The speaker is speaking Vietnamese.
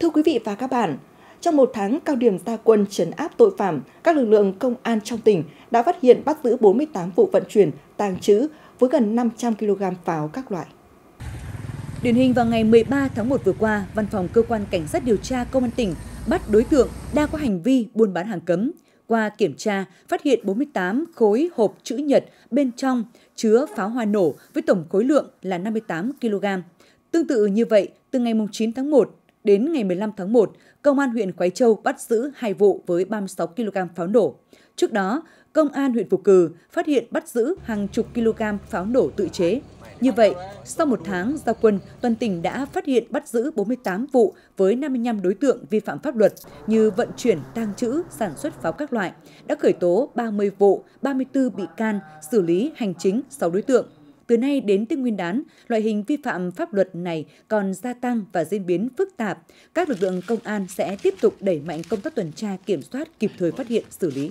Thưa quý vị và các bạn, trong một tháng cao điểm ta quân trấn áp tội phạm, các lực lượng công an trong tỉnh đã phát hiện bắt giữ 48 vụ vận chuyển, tàng trữ với gần 500 kg pháo các loại. Điển hình vào ngày 13 tháng 1 vừa qua, Văn phòng Cơ quan Cảnh sát điều tra Công an tỉnh bắt đối tượng đa có hành vi buôn bán hàng cấm. Qua kiểm tra, phát hiện 48 khối hộp chữ nhật bên trong chứa pháo hoa nổ với tổng khối lượng là 58 kg. Tương tự như vậy, từ ngày 9 tháng 1, đến ngày 15 tháng 1, Công an huyện Khói Châu bắt giữ hai vụ với 36 kg pháo nổ. Trước đó, Công an huyện Phù Cử phát hiện bắt giữ hàng chục kg pháo nổ tự chế. Như vậy, sau một tháng giao quân, toàn tỉnh đã phát hiện bắt giữ 48 vụ với 55 đối tượng vi phạm pháp luật như vận chuyển, tàng trữ, sản xuất pháo các loại, đã khởi tố 30 vụ, 34 bị can, xử lý hành chính 6 đối tượng. Từ nay đến Tết Nguyên đán, loại hình vi phạm pháp luật này còn gia tăng và diễn biến phức tạp. Các lực lượng công an sẽ tiếp tục đẩy mạnh công tác tuần tra kiểm soát kịp thời phát hiện xử lý.